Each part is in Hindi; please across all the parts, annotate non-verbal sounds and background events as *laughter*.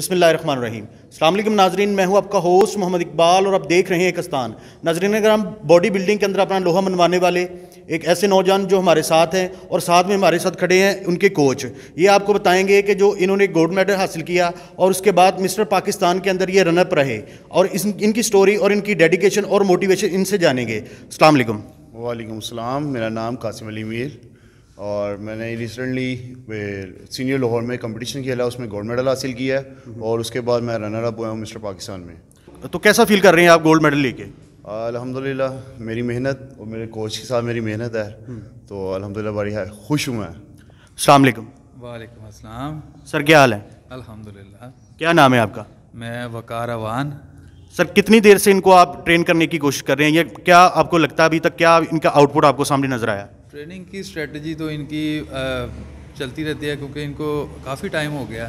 बसमीम अल्लाम नाजरीन मैं हूं आपका होस्ट मोहम्मद इकबाल और आप देख रहे हैं एकस्तान नाजरीन अगर हम बॉडी बिल्डिंग के अंदर अपना लोहा मनवाने वाले एक ऐसे नौजवान जो हमारे साथ हैं और साथ में हमारे साथ खड़े हैं उनके कोच ये आपको बताएंगे कि जो इन्होंने गोल्ड मेडल हासिल किया और उसके बाद मिस्टर पाकिस्तान के अंदर ये रनअप रहे और इस इनकी स्टोरी और इनकी डेडिकेशन और मोटिवेशन इनसे जानेंगे अल्लाम वालेकुम मेरा नाम कासिम अली मीर और मैंने रिसेंटली सीनियर लाहौर में कंपटीशन खेला उसमें गोल्ड मेडल हासिल किया है और उसके बाद मैं रनर अप हुआ हूँ मिस्टर पाकिस्तान में तो कैसा फील कर रहे हैं आप गोल्ड मेडल लेके अल्हम्दुलिल्लाह मेरी मेहनत और मेरे कोच के साथ मेरी मेहनत है तो अल्हम्दुलिल्लाह बड़ी है खुश हूँ मैं अलैक्म वालेकुम अस्सलाम सर क्या हाल है अल्हम्दुलिल्लाह क्या नाम है आपका मैं वकार अवान सर कितनी देर से इनको आप ट्रेन करने की कोशिश कर रहे हैं या क्या आपको लगता है अभी तक क्या इनका आउटपुट आपको सामने नज़र आया ट्रेनिंग की स्ट्रेटजी तो इनकी चलती रहती है क्योंकि इनको काफ़ी टाइम हो गया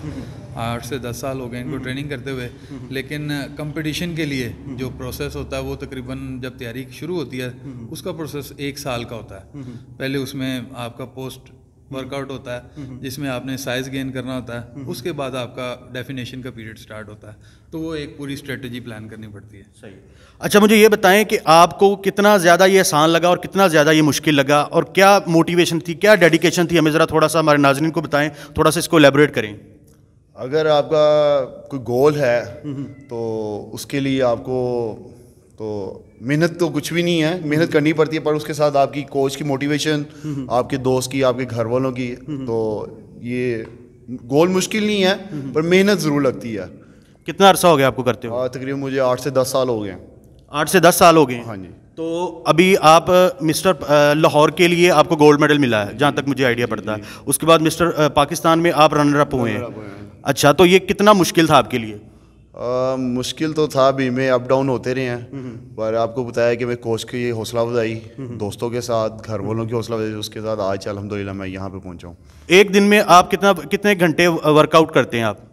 आठ से दस साल हो गए इनको ट्रेनिंग करते हुए लेकिन कंपटीशन के लिए जो प्रोसेस होता है वो तकरीबन जब तैयारी शुरू होती है उसका प्रोसेस एक साल का होता है पहले उसमें आपका पोस्ट वर्कआउट होता है हम्म, हम्म। जिसमें आपने साइज गेन करना होता है हम्म, उसके बाद आपका डेफिनेशन का पीरियड स्टार्ट होता है तो वो एक पूरी स्ट्रेटजी प्लान करनी पड़ती है सही अच्छा मुझे ये बताएं कि आपको कितना ज़्यादा ये आसान लगा और कितना ज़्यादा ये मुश्किल लगा और क्या मोटिवेशन थी क्या डेडिकेशन थी हमें ज़रा थोड़ा सा हमारे नाजरन को बताएं थोड़ा सा इसको एलेबरेट करें अगर आपका कोई गोल है तो उसके लिए आपको तो मेहनत तो कुछ भी नहीं है मेहनत करनी पड़ती है पर उसके साथ आपकी कोच की मोटिवेशन आपके दोस्त की आपके घर वालों की तो ये गोल मुश्किल नहीं है पर मेहनत ज़रूर लगती है कितना अरसा हो गया आपको करते हो हाँ, तकरीबन मुझे आठ से दस साल हो गए आठ से दस साल हो गए हाँ जी तो अभी आप मिस्टर लाहौर के लिए आपको गोल्ड मेडल मिला है जहाँ तक मुझे आइडिया पड़ता है उसके बाद मिस्टर पाकिस्तान में आप रनर अप हुए हैं अच्छा तो ये कितना मुश्किल था आपके लिए मुश्किल तो था अभी मैं अप डाउन होते रहे हैं हम्म। पर आपको बताया कि मैं कोच की हौसला अफजाई हम्म। दोस्तों के साथ घर वालों की हौसला अफजाई उसके साथ आज अलहमदिल्ला मैं यहाँ पे पहुँचा हूँ एक दिन में आप कितना कितने घंटे वर्कआउट करते हैं आप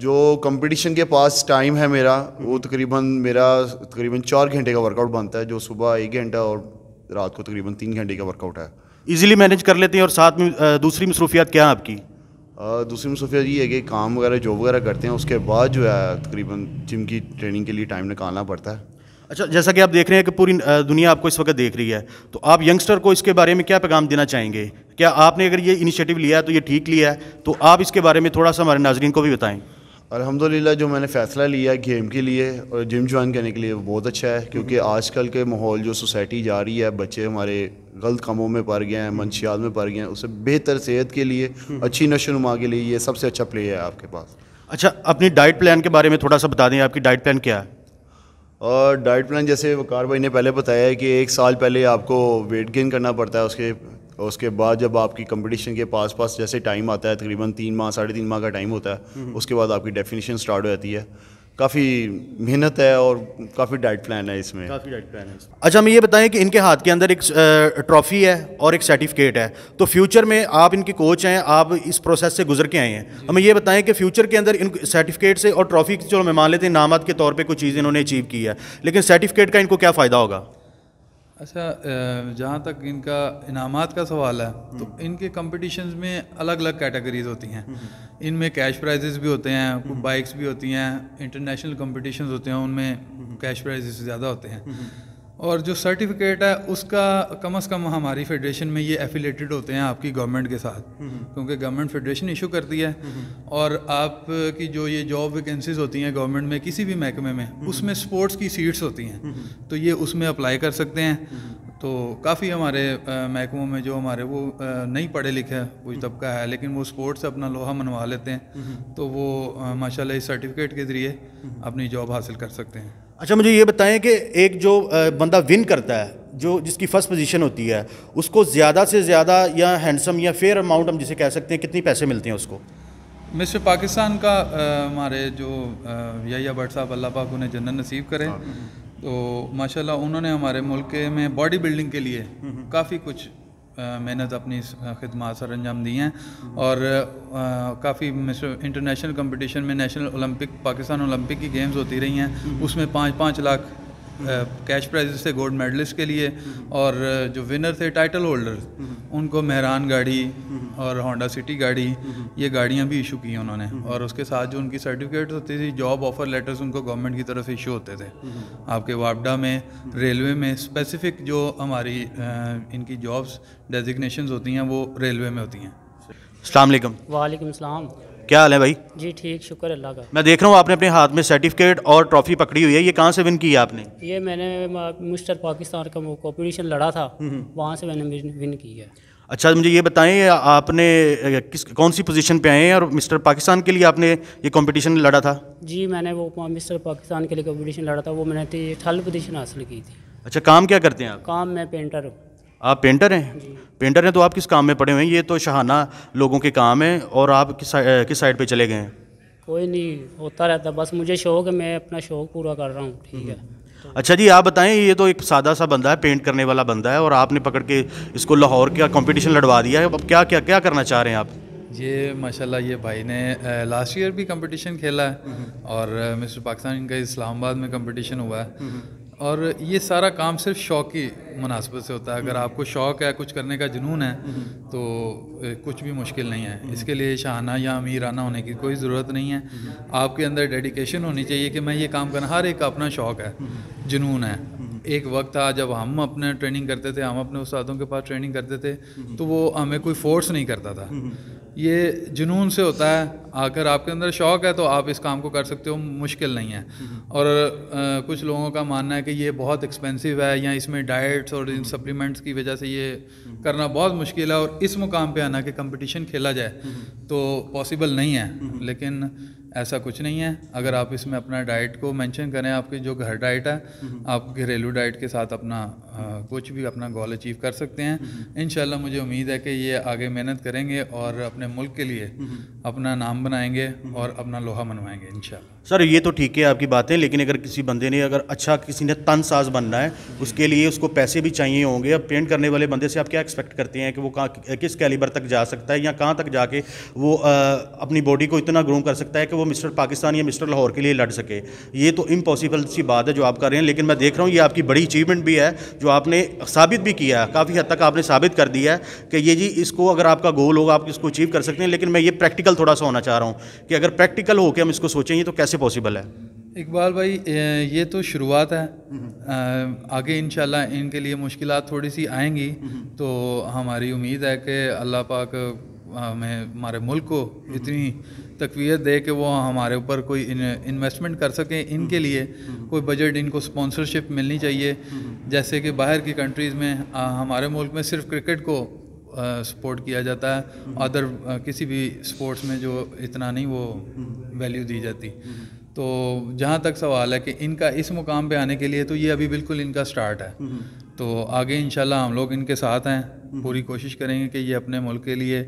जो कंपटीशन के पास टाइम है मेरा वो हम्म। तकरीबन मेरा तकरीबन चार घंटे का वर्कआउट बनता है जो सुबह एक घंटा और रात को तकरीबन तीन घंटे का वर्कआउट है इजीली मैनेज कर लेते हैं और साथ में दूसरी मसरूफियात क्या है आपकी दूसरी मुसफिया ये है कि काम वगैरह जॉब वगैरह करते हैं उसके बाद जो है तकरीबन जिम की ट्रेनिंग के लिए टाइम निकालना पड़ता है अच्छा जैसा कि आप देख रहे हैं कि पूरी दुनिया आपको इस वक्त देख रही है तो आप यंगस्टर को इसके बारे में क्या पैगाम देना चाहेंगे क्या आपने अगर ये इनिशिएटिव लिया है तो ये ठीक लिया है तो आप इसके बारे में थोड़ा सा हमारे नाजरन को भी बताएँ अलहमदिल्ला जो मैंने फ़ैसला लिया गेम के लिए और जिम ज्वाइन करने के लिए वो बहुत अच्छा है क्योंकि हम्म। आजकल के माहौल जो सोसाइटी जा रही है बच्चे हमारे गलत कामों में पड़ गए हैं मंशियात में पड़ गए हैं उससे बेहतर सेहत के लिए हम्म। अच्छी नशोनुमा के लिए ये सबसे अच्छा प्ले है आपके पास अच्छा अपनी डाइट प्लान के बारे में थोड़ा सा बता दें आपकी डाइट प्लान क्या है और डाइट प्लान जैसे वकार भाई ने पहले बताया है कि एक साल पहले आपको वेट गेन करना पड़ता है उसके उसके बाद जब आपकी कंपटीशन के पास पास जैसे टाइम आता है तकरीबन तीन माह साढ़े तीन माह का टाइम होता है हम्म। उसके बाद आपकी डेफिनेशन स्टार्ट हो जाती है काफ़ी मेहनत है और काफ़ी डाइट प्लान है इसमें काफ़ी डाइट प्लान है इसमें अच्छा हमें ये बताएं कि इनके हाथ के अंदर एक ट्रॉफ़ी है और एक सर्टिफिकेट है तो फ्यूचर में आप इनके कोच हैं आप इस प्रोसेस से गुजर के आए हैं हमें ये बताएं कि फ्यूचर के अंदर इन सर्टिफिकेट से और ट्रॉफ़ी चलो मैं मान लेते हैं इनामत के तौर पर कुछ चीज़ इन्होंने अचीव की है लेकिन सर्टिफिकेट का इनको क्या फ़ायदा होगा अच्छा जहाँ तक इनका इनामात का सवाल है तो हम्म। इनके कम्पटिशन में अलग अलग कैटेगरीज होती हैं हम्म, हम्म। इनमें कैश प्राइजेस भी होते हैं बाइक्स भी होती हैं इंटरनेशनल कम्पटिशन होते हैं उनमें कैश प्राइजेस ज़्यादा होते हैं और जो सर्टिफिकेट है उसका कम अज़ कम हमारी फेडरेशन में ये एफिलेटेड होते हैं आपकी गवर्नमेंट के साथ हम्म, हम्म। क्योंकि गवर्नमेंट फेडरेशन इशू करती है हम्म, और आपकी जो ये जॉब वैकेंसीज होती हैं गवर्नमेंट में किसी भी महकमे में उसमें स्पोर्ट्स की सीट्स होती हैं तो ये उसमें अप्लाई कर सकते हैं तो काफ़ी हमारे महकमों में जो हमारे वो नहीं पढ़े लिखे कुछ तबका है लेकिन वो स्पोर्ट्स अपना लोहा मनवा लेते हैं तो वो माशाला इस सर्टिफिकेट के ज़रिए अपनी जॉब हासिल कर सकते हैं अच्छा मुझे ये बताएं कि एक जो बंदा विन करता है जो जिसकी फर्स्ट पोजीशन होती है उसको ज़्यादा से ज़्यादा या हैंडसम या फेयर अमाउंट हम जिसे कह सकते हैं कितनी पैसे मिलते हैं उसको मिस्टर पाकिस्तान का हमारे जो या भट्ट साहब अल्लाह पाक उन्हें जन्नत नसीब करें हाँ। तो माशाल्लाह उन्होंने हमारे मुल्क में बॉडी बिल्डिंग के लिए हम्म। काफ़ी कुछ मेहनत अपनी खदमात सर अंजाम दी हैं और काफ़ी इंटरनेशनल कंपटीशन में नेशनल ओलंपिक पाकिस्तान ओलंपिक की गेम्स होती रही हैं हम्म। उसमें पाँच पाँच लाख कैश प्राइजेस थे गोल्ड मेडलिस्ट के लिए और जो विनर थे टाइटल होल्डर उनको मेहरान गाड़ी और होंडा सिटी गाड़ी ये गाड़ियाँ भी इशू की उन्होंने और उसके साथ जो उनकी सर्टिफिकेट्स होती थी जॉब ऑफर लेटर्स उनको गवर्नमेंट की तरफ इशू होते थे आपके वापडा में रेलवे में स्पेसिफिक जो हमारी इनकी जॉब्स डेजिग्नेशन होती हैं वो रेलवे में होती हैं अलैक्म वालेकुम क्या हाल है भाई जी ठीक शुक्र अल्लाह का मैं देख रहा हूँ आपने अपने हाथ में सर्टिफिकेट और ट्रॉफी पकड़ी हुई है ये कहाँ से विन की है आपने ये मैंने मिस्टर पाकिस्तान का कॉम्पिटिशन लड़ा था हम्म, हम्म। वहाँ से मैंने विन की है अच्छा मुझे ये बताएं आपने किस कौन सी पोजीशन पे आए हैं और मिस्टर पाकिस्तान के लिए आपने ये कंपटीशन लड़ा था जी मैंने वो मिस्टर पाकिस्तान के लिए कंपटीशन लड़ा था वो मैंने थर्ड पोजीशन हासिल की थी अच्छा काम क्या करते हैं आप काम मैं पेंटर हूँ आप पेंटर हैं पेंटर हैं तो आप किस काम में पड़े हुए हैं ये तो शहाना लोगों के काम हैं और आप किस किस साइड पे चले गए हैं कोई नहीं होता रहता बस मुझे शौक है मैं अपना शौक पूरा कर रहा हूँ ठीक है हम्म। अच्छा जी आप बताएं ये तो एक सादा सा बंदा है पेंट करने वाला बंदा है और आपने पकड़ के इसको लाहौर का कंपटीशन लड़वा दिया है अब क्या क्या क्या करना चाह रहे हैं आप ये माशाल्लाह ये भाई ने लास्ट ईयर भी कंपटीशन खेला है हम्म। और मिस्टर पाकिस्तान का इस्लामाबाद में कंपटीशन हुआ है हम्म। और ये सारा काम सिर्फ शौक की मुनासबत से होता है अगर आपको शौक़ है कुछ करने का जुनून है तो कुछ भी मुश्किल नहीं है इसके लिए शाहाना या अमीराना होने की कोई ज़रूरत नहीं है आपके अंदर डेडिकेशन होनी चाहिए कि मैं ये काम करना हर एक का अपना शौक़ है जुनून है एक वक्त था जब हम अपने ट्रेनिंग करते थे हम अपने उस्तादों के पास ट्रेनिंग करते थे तो वो हमें कोई फोर्स नहीं करता था ये जुनून से होता है आकर आपके अंदर शौक़ है तो आप इस काम को कर सकते हो मुश्किल नहीं है हम्म। और आ, कुछ लोगों का मानना है कि ये बहुत एक्सपेंसिव है या इसमें डाइट्स और इन सप्लीमेंट्स हम्म। की वजह से ये हम्म। करना बहुत मुश्किल है और इस मुकाम पे आना कि कंपटीशन खेला जाए तो पॉसिबल नहीं है लेकिन ऐसा कुछ नहीं है अगर आप इसमें अपना डाइट को मेंशन करें आपकी जो घर डाइट है हम्म। आप घरेलू डाइट के साथ अपना आ, कुछ भी अपना गोल अचीव कर सकते हैं हम्म। इन मुझे उम्मीद है कि ये आगे मेहनत करेंगे और अपने मुल्क के लिए हम्म। अपना नाम बनाएंगे और अपना लोहा मनवाएंगे इनशाला सर ये तो ठीक है आपकी बातें लेकिन अगर किसी बंदे ने अगर अच्छा किसी ने तन साज बनना है उसके लिए उसको पैसे भी चाहिए होंगे अब पेंट करने वाले बंदे से आप क्या एक्सपेक्ट करते हैं कि वो कहाँ किस कैलिबर तक जा सकता है या कहाँ तक जाके वो आ, अपनी बॉडी को इतना ग्रूम कर सकता है कि वो मिस्टर पाकिस्तान या मिस्टर लाहौर के लिए लड़ सके ये तो इम्पॉसिबल सी बात है जो आप कर रहे हैं लेकिन मैं देख रहा हूँ ये आपकी बड़ी अचीवमेंट भी है जो आपने साबित भी किया है काफ़ी हद तक आपने साबित कर दिया है कि ये जी इसको अगर आपका गोल होगा आप इसको अचीव कर सकते हैं लेकिन मैं ये प्रैक्टिकल थोड़ा सा होना चाह रहा हूँ कि अगर प्रैक्टिकल होकर हम इसको सोचेंगे तो कैसे कैसे पॉसिबल है इकबाल भाई ये तो शुरुआत है आगे इन इनके लिए मुश्किल थोड़ी सी आएंगी तो हमारी उम्मीद है कि अल्लाह पाक हमें हमारे मुल्क को इतनी तकवीत दे कि वो हमारे ऊपर कोई इन्वेस्टमेंट कर सकें इनके लिए कोई बजट इनको स्पॉन्सरशिप मिलनी चाहिए जैसे कि बाहर की कंट्रीज़ में हमारे मुल्क में सिर्फ क्रिकेट को सपोर्ट किया जाता है अदर किसी भी स्पोर्ट्स में जो इतना नहीं वो वैल्यू दी जाती तो जहाँ तक सवाल है कि इनका इस मुकाम पे आने के लिए तो ये अभी बिल्कुल इनका स्टार्ट है तो आगे इन हम लोग इनके साथ हैं पूरी कोशिश करेंगे कि ये अपने मुल्क के लिए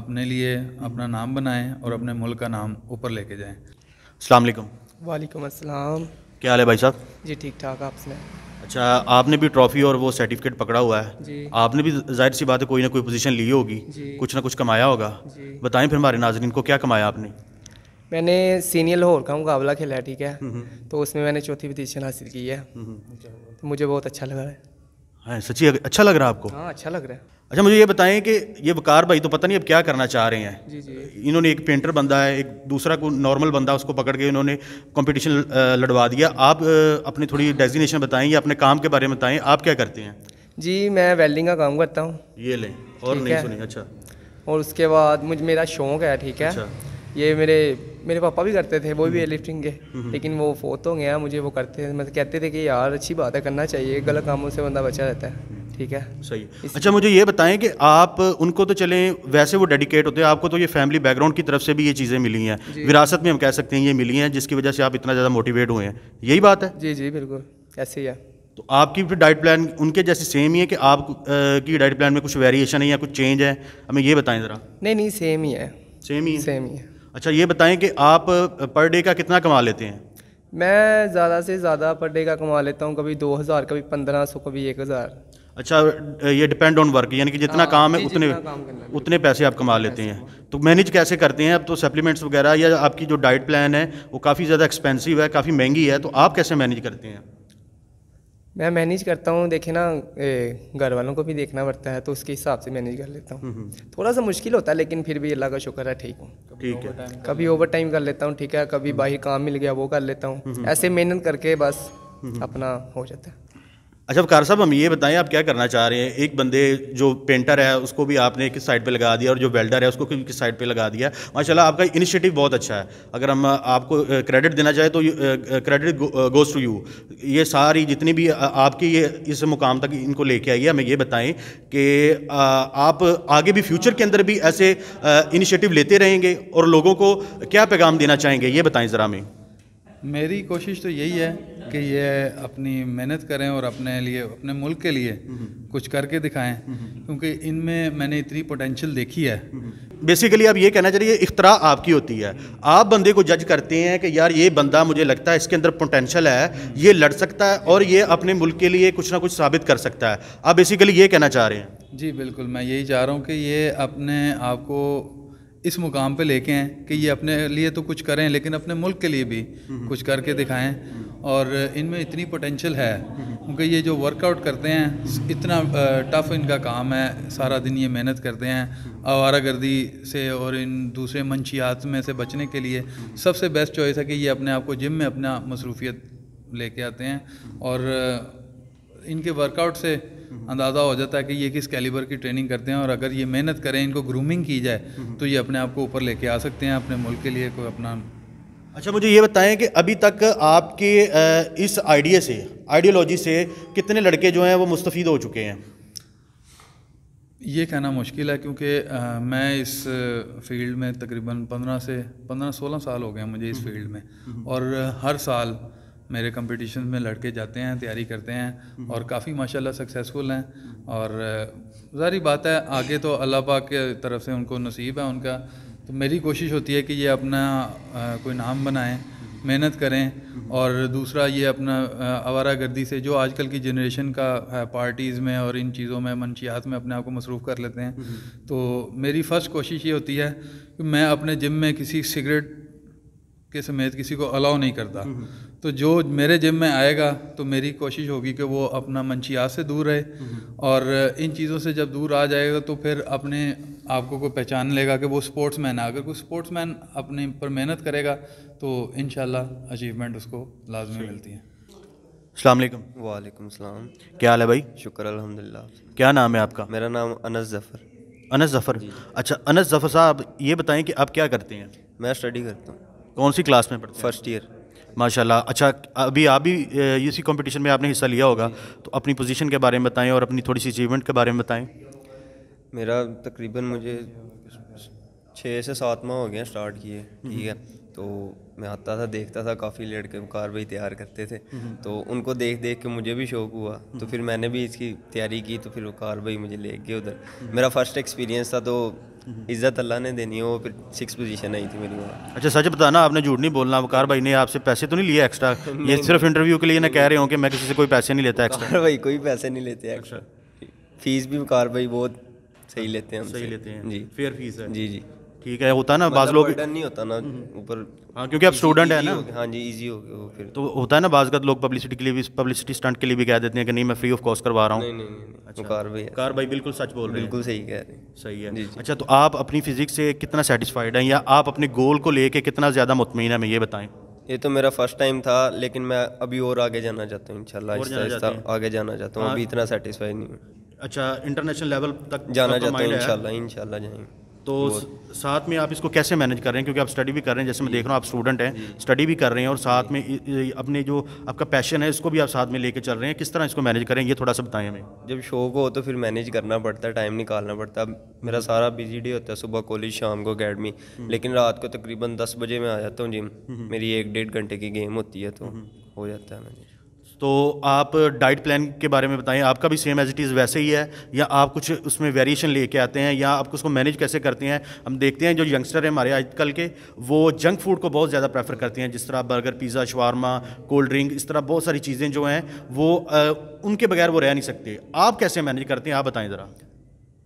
अपने लिए अपना नाम बनाएं और अपने मुल्क का नाम ऊपर लेके जाएं अस्सलाम वालेकुम वालेकुम अस्सलाम क्या हाल है भाई साहब जी ठीक ठाक आप सुनाएं अच्छा आपने भी ट्रॉफी और वो सर्टिफिकेट पकड़ा हुआ है जी। आपने भी जाहिर सी बात है कोई ना कोई पोजीशन ली होगी कुछ ना कुछ कमाया होगा बताएं फिर हमारे नाजरीन को क्या कमाया आपने मैंने सीनियर लाहौर का मुकाबला खेला है ठीक है हम्म। तो उसमें मैंने चौथी पोजीशन हासिल की है हम्म। तो मुझे बहुत अच्छा लगा है हाँ सच्ची अच्छा लग रहा है आपको हाँ अच्छा लग रहा है अच्छा मुझे ये बताएं कि ये वकार भाई तो पता नहीं अब क्या करना चाह रहे हैं जी जी इन्होंने एक पेंटर बंदा है एक दूसरा को नॉर्मल बंदा उसको पकड़ के इन्होंने कंपटीशन लड़वा दिया आप अपनी थोड़ी डेजिनेशन बताएं या अपने काम के बारे में बताएं आप क्या करते हैं जी मैं वेल्डिंग का काम करता हूँ ये लें और नहीं सुनिए अच्छा और उसके बाद मुझे मेरा शौक है ठीक है अच्छा। ये मेरे मेरे पापा भी करते थे वो भी लिफ्टिंग के हम्म, हम्म। लेकिन वो फोत हो गया मुझे वो करते थे मतलब कहते थे कि यार अच्छी बात है करना चाहिए गलत कामों से बंदा बचा रहता है हम्म। ठीक है सही अच्छा मुझे ये बताएं कि आप उनको तो चलें वैसे वो डेडिकेट होते हैं आपको तो ये फैमिली बैकग्राउंड की तरफ से भी ये चीज़ें मिली हैं विरासत में हम कह सकते हैं ये मिली हैं जिसकी वजह से आप इतना ज़्यादा मोटिवेट हुए हैं यही बात है जी जी बिल्कुल ऐसे ही है तो आपकी फिर डाइट प्लान उनके जैसे सेम ही है कि आप की डाइट प्लान में कुछ वेरिएशन है या कुछ चेंज है हमें ये बताएं ज़रा नहीं नहीं सेम ही है सेम ही सेम ही है अच्छा ये बताएं कि आप पर डे का कितना कमा लेते हैं मैं ज़्यादा से ज़्यादा पर डे का कमा लेता हूँ कभी दो हज़ार कभी पंद्रह सौ कभी एक हज़ार अच्छा ये डिपेंड ऑन वर्क यानी कि जितना आ, हाँ, काम है उतने काम उतने पैसे आप कमा लेते हैं तो मैनेज कैसे करते हैं अब तो सप्लीमेंट्स वगैरह या आपकी जो डाइट प्लान है वो काफ़ी ज़्यादा एक्सपेंसिव है काफ़ी महंगी है तो आप कैसे मैनेज करते हैं मैं मैनेज करता हूँ देखे ना घर वालों को भी देखना पड़ता है तो उसके हिसाब से मैनेज कर लेता हूँ हम्म, हम्म। थोड़ा सा मुश्किल होता है लेकिन फिर भी अल्लाह का शुक्र है ठीक हूँ ठीक है कभी ओवर टाइम कर लेता हूँ ठीक है कभी हम्म। बाहर काम मिल गया वो कर लेता हूँ ऐसे मेहनत करके बस अपना हो जाता है अच्छा वकार साहब हम ये बताएं आप क्या करना चाह रहे हैं एक बंदे जो पेंटर है उसको भी आपने किस साइड पे लगा दिया और जो वेल्डर है उसको किस साइड पे लगा दिया माशाल्लाह आपका इनिशिएटिव बहुत अच्छा है अगर हम आपको क्रेडिट देना चाहें तो क्रेडिट गोज़ टू यू ये सारी जितनी भी आपकी ये इस मुकाम तक इनको लेके आई है हमें ये बताएं कि आप आगे भी फ्यूचर के अंदर भी ऐसे इनिशिएटिव लेते रहेंगे और लोगों को क्या पैगाम देना चाहेंगे ये बताएँ ज़रा हमें मेरी कोशिश तो यही है कि ये अपनी मेहनत करें और अपने लिए अपने मुल्क के लिए हम्म हम्म। कुछ करके दिखाएं हम्म क्योंकि इनमें मैंने इतनी पोटेंशियल देखी है बेसिकली आप ये कहना चाहिए इख्तरा आपकी होती है आप बंदे को जज करते हैं कि यार ये बंदा मुझे लगता है इसके अंदर पोटेंशियल है ये लड़ सकता है और ये अपने मुल्क के लिए कुछ ना कुछ साबित कर सकता है आप बेसिकली ये कहना चाह रहे हैं जी बिल्कुल मैं यही चाह रहा हूँ कि ये अपने आप को इस मुकाम पे लेके हैं कि ये अपने लिए तो कुछ करें लेकिन अपने मुल्क के लिए भी हम्म। कुछ करके दिखाएं और इनमें इतनी पोटेंशल है क्योंकि ये जो वर्कआउट करते हैं इतना टफ इनका काम है सारा दिन ये मेहनत करते हैं आवारा गर्दी से और इन दूसरे मंशियात में से बचने के लिए सबसे बेस्ट चॉइस है कि ये अपने आप को जिम में अपना मसरूफियत लेके आते हैं और इनके वर्कआउट से हम्म। अंदाज़ा हो जाता है कि ये किस कैलिबर की ट्रेनिंग करते हैं और अगर ये मेहनत करें इनको ग्रूमिंग की जाए हम्म। तो ये अपने आप को ऊपर लेके आ सकते हैं अपने मुल्क के लिए कोई अपना अच्छा मुझे ये बताएं कि अभी तक आपके इस आइडिया से आइडियोलॉजी से कितने लड़के जो हैं वो मुस्तफ़ हो चुके हैं ये कहना मुश्किल है क्योंकि मैं इस फील्ड में तकरीबन पंद्रह से पंद्रह सोलह साल हो गए मुझे इस हम्म। फील्ड में और हर साल मेरे कंपटीशन में लड़के जाते हैं तैयारी करते हैं हम्म। और काफ़ी माशाल्लाह सक्सेसफुल हैं और जारी बात है आगे तो अल्लाह पाक के तरफ से उनको नसीब है उनका तो मेरी कोशिश होती है कि ये अपना कोई नाम बनाएं मेहनत करें और दूसरा ये अपना आवारा गर्दी से जो आजकल की जनरेशन का है पार्टीज़ में और इन चीज़ों में मनशियात में अपने आप को मसरूफ़ कर लेते हैं हम्म। तो मेरी फ़र्स्ट कोशिश ये होती है कि मैं अपने जिम में किसी सिगरेट के समेत किसी को अलाउ नहीं करता हम्म, हम्म। तो जो मेरे जिम में आएगा तो मेरी कोशिश होगी कि वो अपना मंशियात से दूर रहे हम्म, और इन चीज़ों से जब दूर आ जाएगा तो फिर अपने आपको को पहचान लेगा कि वो स्पोर्ट्स मैन है अगर कोई स्पोर्ट्स मैन अपने पर मेहनत करेगा तो इन अचीवमेंट उसको लाजमी मिलती है अल्लाम वालेकुम सलाम क्या हाल है भाई शुक्र अल्हम्दुलिल्लाह क्या नाम है आपका मेरा नाम अनस ज़फ़र अनस ज़फ़र अच्छा अनस ज़फ़र साहब ये बताएं कि आप क्या करते हैं मैं स्टडी करता हूँ कौन सी क्लास में पढ़ते फर्स्ट ईयर माशाल्लाह अच्छा अभी आप भी इसी कंपटीशन में आपने हिस्सा लिया होगा तो अपनी पोजीशन के बारे में बताएं और अपनी थोड़ी सी अचीवमेंट के बारे में बताएं मेरा तकरीबन मुझे छः से सात माह हो गया स्टार्ट किए ठीक है तो मैं आता था देखता था काफ़ी लड़के कार्रवाई तैयार करते थे हम्म। तो उनको देख देख के मुझे भी शौक हुआ तो हम्म। फिर मैंने भी इसकी तैयारी की तो फिर वो कार भाई मुझे ले गए उधर हम्म। मेरा फर्स्ट एक्सपीरियंस था तो हम्म। इज्जत अल्लाह ने देनी है वो फिर सिक्स पोजीशन आई थी मेरी वहाँ अच्छा सच बताना आपने झूठ नहीं बोलना वकार भाई ने आपसे पैसे तो नहीं लिए एक्स्ट्रा *laughs* ये सिर्फ इंटरव्यू के लिए ना कह रहे हो कि मैं किसी से कोई पैसे नहीं लेता एक्स्ट्रा भाई कोई पैसे नहीं लेते एक्स्ट्रा अच्छा। फीस भी वकार भाई बहुत सही लेते हैं सही लेते हैं जी फेयर फीस है जी जी ठीक है होता है ना मतलब बाज लोग नहीं होता ना हम्म, हम्म। ऊपर हाँ क्योंकि आप स्टूडेंट है ना हाँ जी इजी हो गया फिर तो होता है ना बाज लोग पब्लिसिटी के लिए भी पब्लिसिटी स्टंट के लिए भी कह देते हैं कि नहीं मैं फ्री ऑफ कॉस्ट करवा रहा हूँ नहीं नहीं नहीं अच्छा कार भाई कार भाई बिल्कुल सच बोल रहे बिल्कुल सही कह रहे हैं सही है अच्छा तो आप अपनी फिजिक्स से कितना सेटिस्फाइड हैं या आप अपने गोल को लेके कितना ज़्यादा मुतमिन है मैं ये बताएं ये तो मेरा फर्स्ट टाइम था लेकिन मैं अभी और आगे जाना चाहता हूँ इंशाल्लाह आगे जाना चाहता हूँ हाँ। अभी इतना सेटिस्फाई नहीं अच्छा इंटरनेशनल लेवल तक जाना चाहता हूँ इंशाल्लाह इंशाल्लाह जाएंगे तो साथ में आप इसको कैसे मैनेज कर रहे हैं क्योंकि आप स्टडी भी कर रहे हैं जैसे मैं देख रहा हूँ आप स्टूडेंट हैं स्टडी भी कर रहे हैं और साथ में अपने जो आपका पैशन है इसको भी आप साथ में लेके चल रहे हैं किस तरह इसको मैनेज करें ये थोड़ा सा बताएं हमें जब शौक हो तो फिर मैनेज करना पड़ता है टाइम निकालना पड़ता है मेरा हम्म। सारा बिजी डे होता है सुबह कॉलेज शाम को अकेडमी हम्म। लेकिन रात को तकरीबन दस बजे मैं आ जाता हूँ जिम हम्म। मेरी एक डेढ़ घंटे की गेम होती है तो हो जाता है मैनेज तो आप डाइट प्लान के बारे में बताएं आपका भी सेम एज इट इज़ वैसे ही है या आप कुछ उसमें वेरिएशन लेके आते हैं या आप उसको मैनेज कैसे करते हैं हम देखते हैं जो यंगस्टर हैं हमारे आजकल के वो जंक फूड को बहुत ज़्यादा प्रेफर करते हैं जिस तरह burger pizza shawarma cold drink इस तरह बहुत सारी चीज़ें जो हैं वो आ, उनके बगैर वो रह नहीं सकते आप कैसे मैनेज करते हैं आप बताएँ ज़रा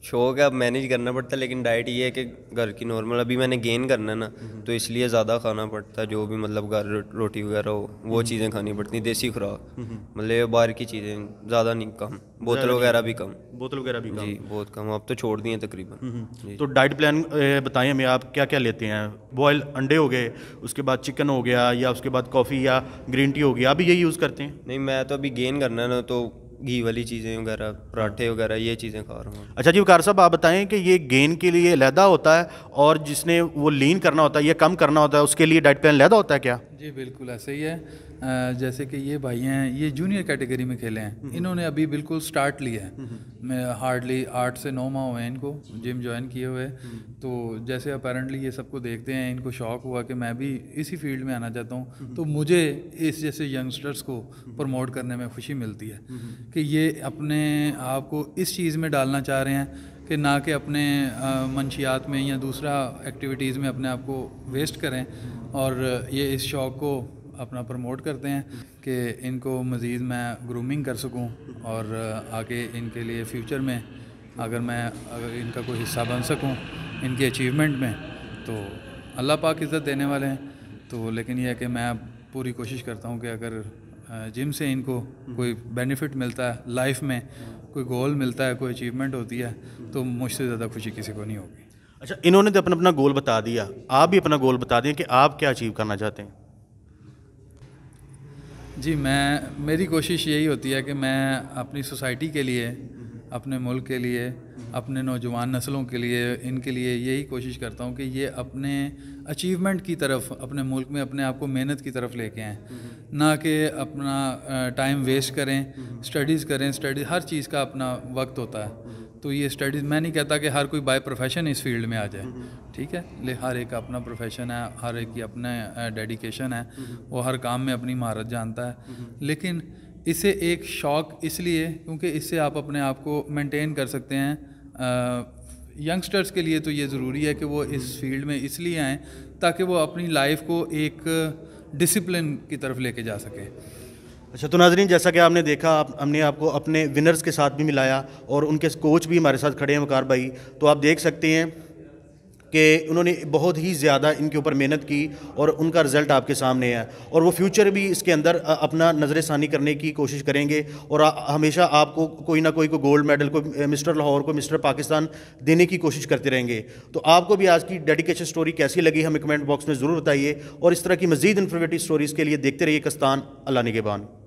शौक है अब मैनेज करना पड़ता है लेकिन डाइट ये है कि घर की नॉर्मल अभी मैंने गेन करना है ना हम्म। तो इसलिए ज़्यादा खाना पड़ता है जो भी मतलब घर रोटी वगैरह हो वो हम्म। चीज़ें खानी पड़ती देसी खुराक हम्म। मतलब बाहर की चीज़ें ज़्यादा नहीं कम बोतल वगैरह भी कम बोतल वगैरह भी जी बहुत कम आप तो छोड़ दिए तकरीबन तो डाइट प्लान बताएं हमें आप क्या क्या लेते हैं बॉयल अंडे हो गए उसके बाद चिकन हो गया या उसके बाद कॉफ़ी या ग्रीन टी हो गया अभी यही यूज़ करते हैं नहीं मैं तो अभी गेन करना है ना तो घी वाली चीज़ें वगैरह पराठे वगैरह ये चीज़ें खा रहा हूँ अच्छा जी वकार साहब आप बताएं कि ये गेन के लिए लहदा होता है और जिसने वो लीन करना होता है या कम करना होता है उसके लिए डाइट प्लान लहदा होता है क्या जी बिल्कुल ऐसे ही है जैसे कि ये भाई हैं ये जूनियर कैटेगरी में खेले हैं हम्म। इन्होंने अभी बिल्कुल स्टार्ट लिया है हम्म। मैं हार्डली आठ से नौ माह हुए हैं इनको जिम ज्वाइन किए हुए हम्म। तो जैसे अपेरेंटली ये सबको देखते हैं इनको शौक हुआ कि मैं भी इसी फील्ड में आना चाहता हूँ तो मुझे इस जैसे यंगस्टर्स को प्रमोट करने में खुशी मिलती है कि ये अपने आप को इस चीज़ में डालना चाह रहे हैं कि ना कि अपने मंशियात में या दूसरा एक्टिविटीज़ में अपने आप को वेस्ट करें और ये इस शौक़ को अपना प्रमोट करते हैं कि इनको मज़ीद मैं ग्रूमिंग कर सकूं और आगे इनके लिए फ्यूचर में अगर मैं अगर इनका कोई हिस्सा बन सकूं इनके अचीवमेंट में तो अल्लाह पाक इज़्ज़त देने वाले हैं तो लेकिन यह कि मैं पूरी कोशिश करता हूं कि अगर जिम से इनको कोई बेनिफिट मिलता है लाइफ में कोई गोल मिलता है कोई अचीवमेंट होती है तो मुझसे ज़्यादा खुशी किसी को नहीं होगी अच्छा इन्होंने तो अपना अपना गोल बता दिया आप भी अपना गोल बता दें कि आप क्या अचीव करना चाहते हैं जी मैं मेरी कोशिश यही होती है कि मैं अपनी सोसाइटी के लिए अपने मुल्क के लिए अपने नौजवान नस्लों के लिए इनके लिए यही कोशिश करता हूँ कि ये अपने अचीवमेंट की तरफ अपने मुल्क में अपने आप को मेहनत की तरफ लेके आएँ हम्म। ना कि अपना टाइम वेस्ट करें स्टडीज़ हम्म। करें स्टडी हर चीज़ का अपना वक्त होता है हम्म। तो ये स्टडीज़ मैं नहीं कहता कि हर कोई बाय प्रोफेशन इस फील्ड में आ जाए ठीक है ले हर एक अपना प्रोफेशन है हर एक की अपना डेडिकेशन है वो हर काम में अपनी महारत जानता है लेकिन इसे एक शौक़ इसलिए क्योंकि इससे आप अपने आप को मेंटेन कर सकते हैं यंगस्टर्स के लिए तो ये ज़रूरी है कि वो इस फील्ड में इसलिए आएँ ताकि वो अपनी लाइफ को एक डिसिप्लिन की तरफ लेके जा सकें अच्छा तो नाजरीन जैसा कि आपने देखा आप हमने आपको अपने विनर्स के साथ भी मिलाया और उनके कोच भी हमारे साथ खड़े हैं वकार भाई तो आप देख सकते हैं कि उन्होंने बहुत ही ज़्यादा इनके ऊपर मेहनत की और उनका रिज़ल्ट आपके सामने है और वो फ्यूचर भी इसके अंदर अपना नज़र षानी करने की कोशिश करेंगे और हमेशा आपको कोई ना कोई को गोल्ड मेडल को मिस्टर लाहौर को मिस्टर पाकिस्तान देने की कोशिश करते रहेंगे तो आपको भी आज की डेडिकेशन स्टोरी कैसी लगी हमें कमेंट बॉक्स में ज़रूर बताइए और इस तरह की मजीद इन्फॉर्मेटिव स्टोरीज़ के लिए देखते रहिए कस्तान अल्लाह निगेबान